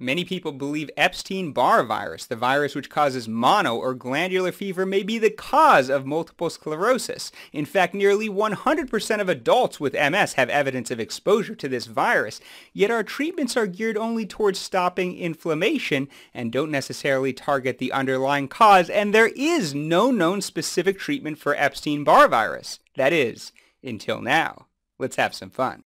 Many people believe Epstein-Barr virus, the virus which causes mono or glandular fever, may be the cause of multiple sclerosis. In fact, nearly 100% of adults with MS have evidence of exposure to this virus, yet our treatments are geared only towards stopping inflammation and don't necessarily target the underlying cause, and there is no known specific treatment for Epstein-Barr virus. That is, until now. Let's have some fun.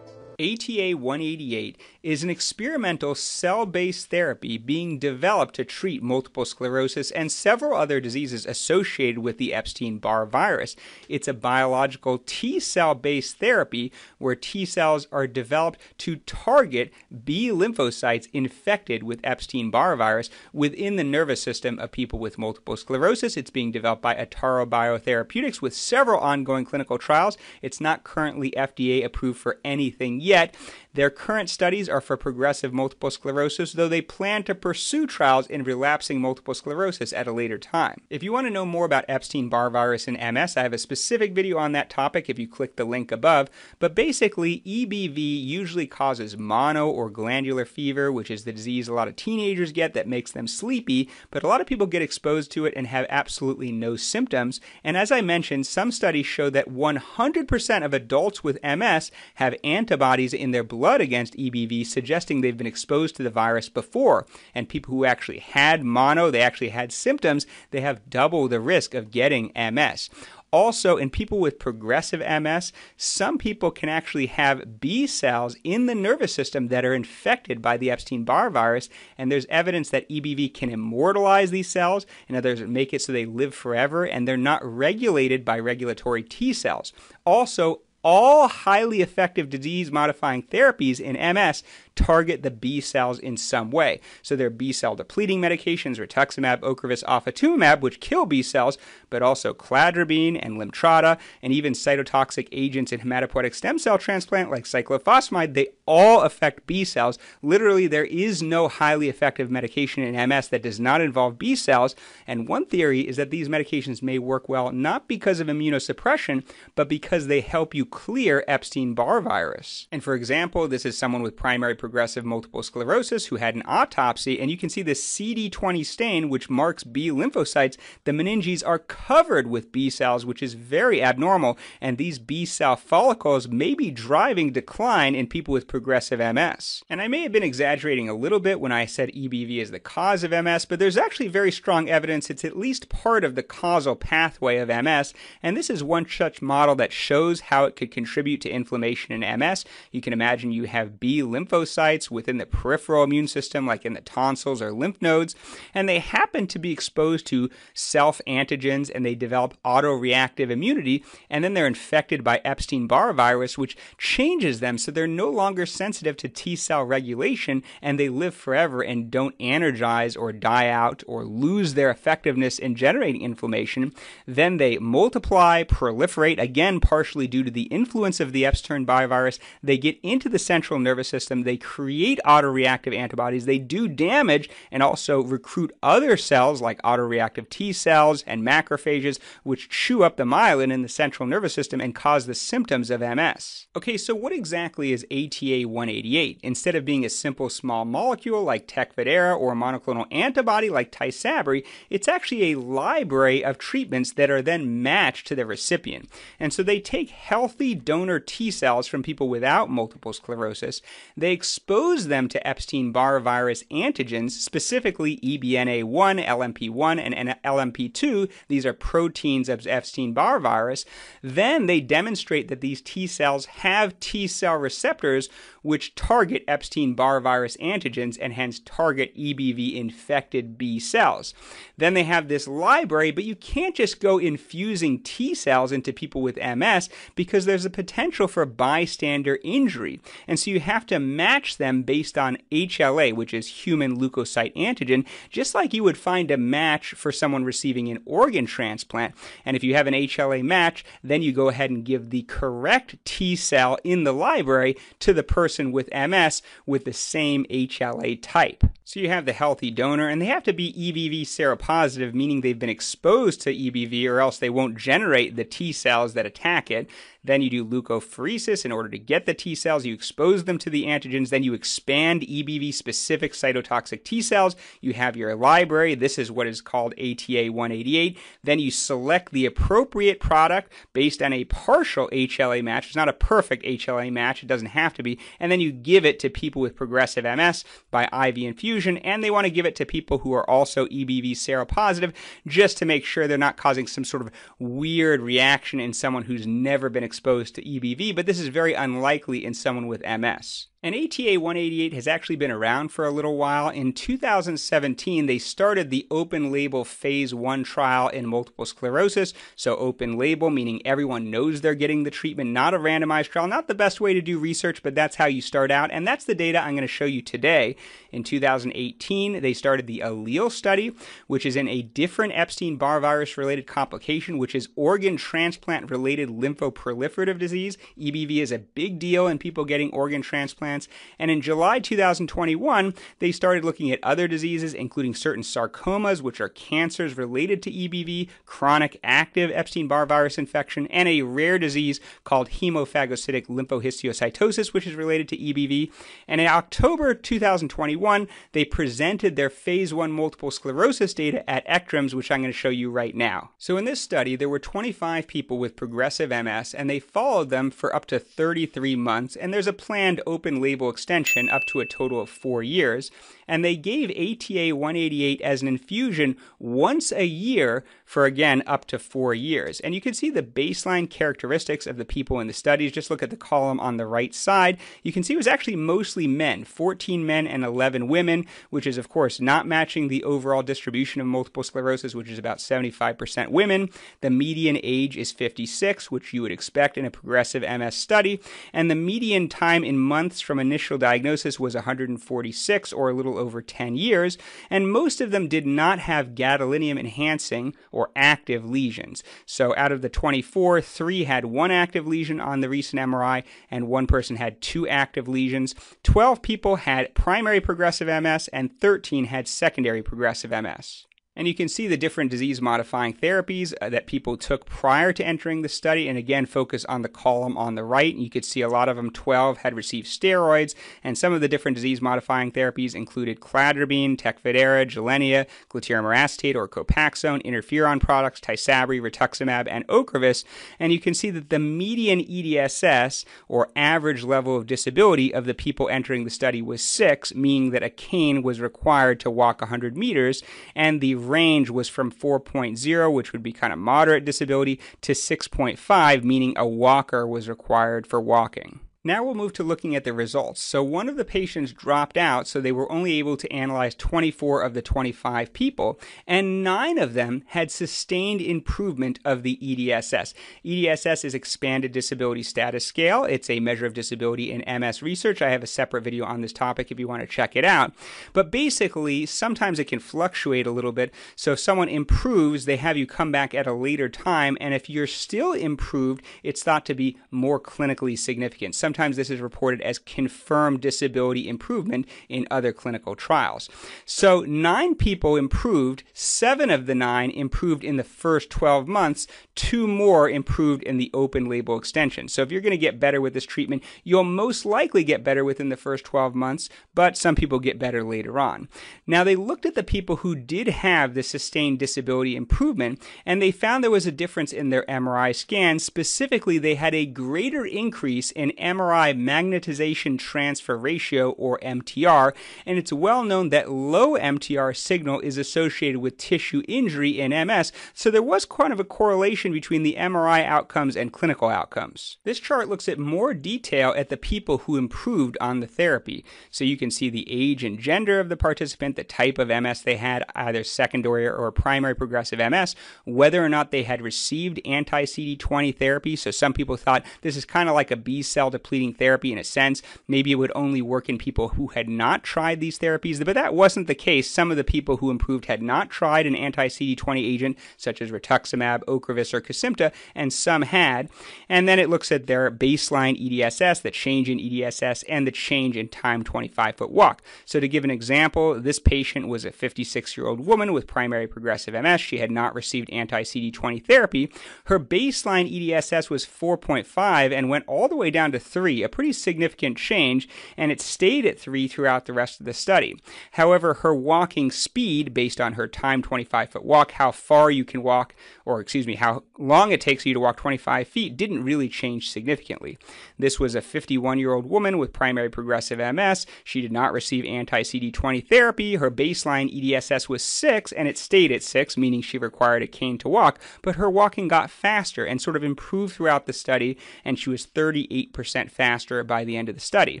ATA 188 is an experimental cell based therapy being developed to treat multiple sclerosis and several other diseases associated with the Epstein Barr virus. It's a biological T cell based therapy where T cells are developed to target B lymphocytes infected with Epstein Barr virus within the nervous system of people with multiple sclerosis. It's being developed by Ataro Biotherapeutics with several ongoing clinical trials. It's not currently FDA approved for anything yet their current studies are for progressive multiple sclerosis, though they plan to pursue trials in relapsing multiple sclerosis at a later time. If you want to know more about Epstein Barr virus and MS, I have a specific video on that topic if you click the link above. But basically, EBV usually causes mono or glandular fever, which is the disease a lot of teenagers get that makes them sleepy, but a lot of people get exposed to it and have absolutely no symptoms. And as I mentioned, some studies show that 100% of adults with MS have antibodies in their blood blood against EBV, suggesting they've been exposed to the virus before. And people who actually had mono, they actually had symptoms, they have double the risk of getting MS also in people with progressive MS, some people can actually have B cells in the nervous system that are infected by the Epstein Barr virus. And there's evidence that EBV can immortalize these cells, and others make it so they live forever, and they're not regulated by regulatory T cells. Also, all highly effective disease modifying therapies in MS target the B cells in some way. So there are B cell depleting medications, rituximab, Ocrevus, ofatumumab, which kill B cells, but also cladribine and Limtrada, and even cytotoxic agents in hematopoietic stem cell transplant like cyclophosphamide, they all affect B cells. Literally, there is no highly effective medication in MS that does not involve B cells. And one theory is that these medications may work well not because of immunosuppression, but because they help you clear Epstein Barr virus. And for example, this is someone with primary progressive multiple sclerosis who had an autopsy, and you can see the CD20 stain, which marks B lymphocytes. The meninges are covered with B cells, which is very abnormal, and these B cell follicles may be driving decline in people with progressive MS. And I may have been exaggerating a little bit when I said EBV is the cause of MS, but there's actually very strong evidence it's at least part of the causal pathway of MS, and this is one such model that shows how it could contribute to inflammation in MS. You can imagine you have B lymphocytes leukocytes within the peripheral immune system, like in the tonsils or lymph nodes, and they happen to be exposed to self antigens and they develop autoreactive immunity, and then they're infected by Epstein Barr virus, which changes them so they're no longer sensitive to T cell regulation and they live forever and don't energize or die out or lose their effectiveness in generating inflammation. Then they multiply, proliferate, again, partially due to the influence of the Epstein Barr virus. They get into the central nervous system, they create autoreactive antibodies, they do damage and also recruit other cells like autoreactive T cells and macrophages, which chew up the myelin in the central nervous system and cause the symptoms of MS. Okay, so what exactly is ATA 188? Instead of being a simple small molecule like Tecfidera or a monoclonal antibody like Tysabri, it's actually a library of treatments that are then matched to the recipient. And so they take healthy donor T cells from people without multiple sclerosis, they expose them to Epstein Barr virus antigens, specifically EBNA1, LMP1, and LMP2, these are proteins of Epstein Barr virus, then they demonstrate that these T cells have T cell receptors which target Epstein Barr virus antigens and hence target EBV infected B cells. Then they have this library, but you can't just go infusing T cells into people with MS because there's a potential for bystander injury. And so you have to match match them based on HLA, which is human leukocyte antigen, just like you would find a match for someone receiving an organ transplant. And if you have an HLA match, then you go ahead and give the correct T cell in the library to the person with MS with the same HLA type. So you have the healthy donor, and they have to be EBV seropositive, meaning they've been exposed to EBV, or else they won't generate the T cells that attack it. Then you do leukapheresis in order to get the T cells. You expose them to the antigens. Then you expand EBV specific cytotoxic T cells. You have your library. This is what is called ATA 188. Then you select the appropriate product based on a partial HLA match. It's not a perfect HLA match. It doesn't have to be. And then you give it to people with progressive MS by IV infusion infusion, and they want to give it to people who are also EBV seropositive just to make sure they're not causing some sort of weird reaction in someone who's never been exposed to EBV, but this is very unlikely in someone with MS. And ATA 188 has actually been around for a little while. In 2017, they started the open label phase one trial in multiple sclerosis. So, open label, meaning everyone knows they're getting the treatment, not a randomized trial. Not the best way to do research, but that's how you start out. And that's the data I'm going to show you today. In 2018, they started the allele study, which is in a different Epstein Barr virus related complication, which is organ transplant related lymphoproliferative disease. EBV is a big deal in people getting organ transplant. And in July 2021, they started looking at other diseases, including certain sarcomas, which are cancers related to EBV, chronic active Epstein Barr virus infection, and a rare disease called hemophagocytic lymphohistiocytosis, which is related to EBV. And in October 2021, they presented their phase one multiple sclerosis data at ECTRIMS, which I'm going to show you right now. So in this study, there were 25 people with progressive MS, and they followed them for up to 33 months. And there's a planned open label extension up to a total of four years. And they gave ATA 188 as an infusion once a year for again up to four years. And you can see the baseline characteristics of the people in the studies. Just look at the column on the right side. You can see it was actually mostly men 14 men and 11 women, which is, of course, not matching the overall distribution of multiple sclerosis, which is about 75% women. The median age is 56, which you would expect in a progressive MS study. And the median time in months from initial diagnosis was 146, or a little over 10 years. And most of them did not have gadolinium enhancing or or active lesions. So out of the 24, three had one active lesion on the recent MRI, and one person had two active lesions. 12 people had primary progressive MS, and 13 had secondary progressive MS. And you can see the different disease modifying therapies uh, that people took prior to entering the study. And again, focus on the column on the right. And you could see a lot of them, 12 had received steroids. And some of the different disease modifying therapies included cladribine, tecfidera, gelenia, glutarium acetate or copaxone, interferon products, tysabri, rituximab, and ocrevus. And you can see that the median EDSS or average level of disability of the people entering the study was six, meaning that a cane was required to walk 100 meters. And the range was from 4.0, which would be kind of moderate disability, to 6.5, meaning a walker was required for walking. Now we'll move to looking at the results. So one of the patients dropped out, so they were only able to analyze 24 of the 25 people, and nine of them had sustained improvement of the EDSS. EDSS is Expanded Disability Status Scale. It's a measure of disability in MS research. I have a separate video on this topic if you want to check it out. But basically, sometimes it can fluctuate a little bit. So if someone improves, they have you come back at a later time, and if you're still improved, it's thought to be more clinically significant. Some sometimes this is reported as confirmed disability improvement in other clinical trials. So nine people improved, seven of the nine improved in the first 12 months, two more improved in the open label extension. So if you're going to get better with this treatment, you'll most likely get better within the first 12 months, but some people get better later on. Now they looked at the people who did have the sustained disability improvement and they found there was a difference in their MRI scans. Specifically, they had a greater increase in MRI MRI magnetization transfer ratio, or MTR, and it's well known that low MTR signal is associated with tissue injury in MS, so there was kind of a correlation between the MRI outcomes and clinical outcomes. This chart looks at more detail at the people who improved on the therapy, so you can see the age and gender of the participant, the type of MS they had, either secondary or primary progressive MS, whether or not they had received anti CD20 therapy, so some people thought this is kind of like a B cell depletion depleting therapy in a sense. Maybe it would only work in people who had not tried these therapies, but that wasn't the case. Some of the people who improved had not tried an anti CD20 agent, such as rituximab, Ocrevus, or Cosimta, and some had. And then it looks at their baseline EDSS, the change in EDSS, and the change in time 25 foot walk. So, to give an example, this patient was a 56 year old woman with primary progressive MS. She had not received anti CD20 therapy. Her baseline EDSS was 4.5 and went all the way down to 3, a pretty significant change, and it stayed at 3 throughout the rest of the study. However, her walking speed, based on her time 25 foot walk, how far you can walk, or excuse me, how long it takes you to walk 25 feet, didn't really change significantly. This was a 51 year old woman with primary progressive MS. She did not receive anti CD20 therapy. Her baseline EDSS was 6, and it stayed at 6, meaning she required a cane to walk, but her walking got faster and sort of improved throughout the study, and she was 38% percent faster by the end of the study.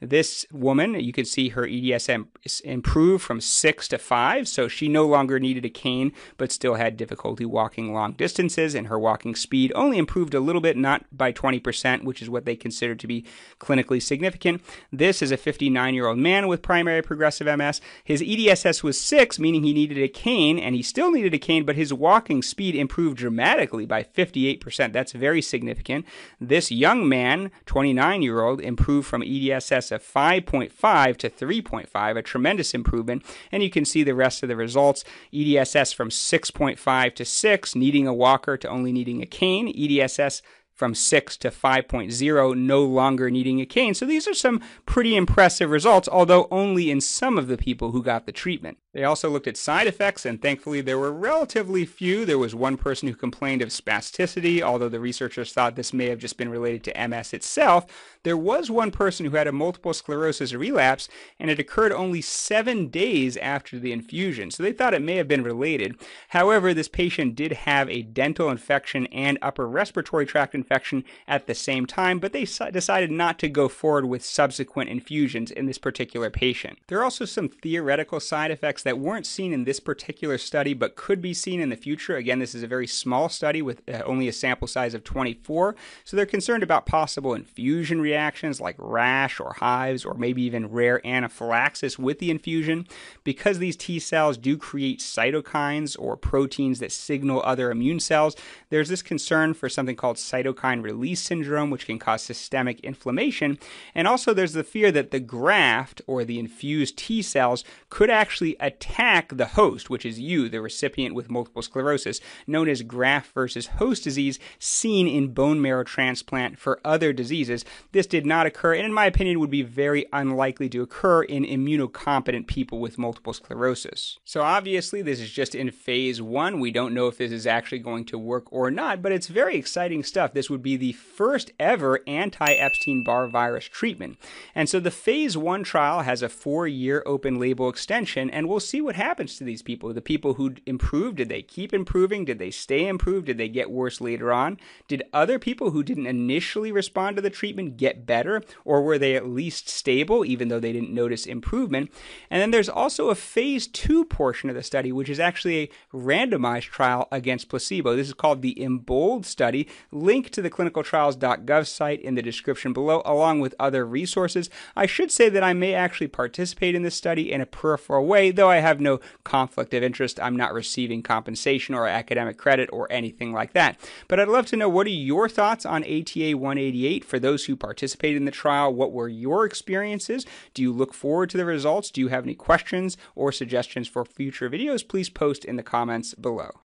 This woman, you can see her EDSM improved from six to five, so she no longer needed a cane, but still had difficulty walking long distances, and her walking speed only improved a little bit, not by 20%, which is what they consider to be clinically significant. This is a 59 year old man with primary progressive MS. His EDSS was six, meaning he needed a cane, and he still needed a cane, but his walking speed improved dramatically by 58%. That's very significant. This young man, 29 29 year old improved from EDSS of 5.5 to 3.5, a tremendous improvement. And you can see the rest of the results EDSS from 6.5 to 6, needing a walker to only needing a cane, EDSS from 6 to 5.0, no longer needing a cane. So these are some pretty impressive results, although only in some of the people who got the treatment. They also looked at side effects, and thankfully there were relatively few. There was one person who complained of spasticity, although the researchers thought this may have just been related to MS itself. There was one person who had a multiple sclerosis relapse, and it occurred only seven days after the infusion, so they thought it may have been related. However, this patient did have a dental infection and upper respiratory tract infection at the same time, but they decided not to go forward with subsequent infusions in this particular patient. There are also some theoretical side effects that weren't seen in this particular study but could be seen in the future. Again, this is a very small study with uh, only a sample size of 24, so they're concerned about possible infusion reactions like rash or hives or maybe even rare anaphylaxis with the infusion. Because these T cells do create cytokines or proteins that signal other immune cells, there's this concern for something called cytokine release syndrome, which can cause systemic inflammation. And also, there's the fear that the graft or the infused T cells could actually attack the host, which is you, the recipient with multiple sclerosis, known as graft versus host disease, seen in bone marrow transplant for other diseases. This did not occur, and in my opinion, would be very unlikely to occur in immunocompetent people with multiple sclerosis. So obviously, this is just in phase one. We don't know if this is actually going to work or not, but it's very exciting stuff. This would be the first ever anti Epstein Barr virus treatment. And so the phase one trial has a four year open label extension, and we'll see what happens to these people. The people who improved, did they keep improving? Did they stay improved? Did they get worse later on? Did other people who didn't initially respond to the treatment get better? Or were they at least stable, even though they didn't notice improvement? And then there's also a phase two portion of the study, which is actually a randomized trial against placebo. This is called the Embold study. Link to the clinicaltrials.gov site in the description below, along with other resources. I should say that I may actually participate in this study in a peripheral way, though I have no conflict of interest. I'm not receiving compensation or academic credit or anything like that. But I'd love to know what are your thoughts on ATA 188 for those who participated in the trial? What were your experiences? Do you look forward to the results? Do you have any questions or suggestions for future videos? Please post in the comments below.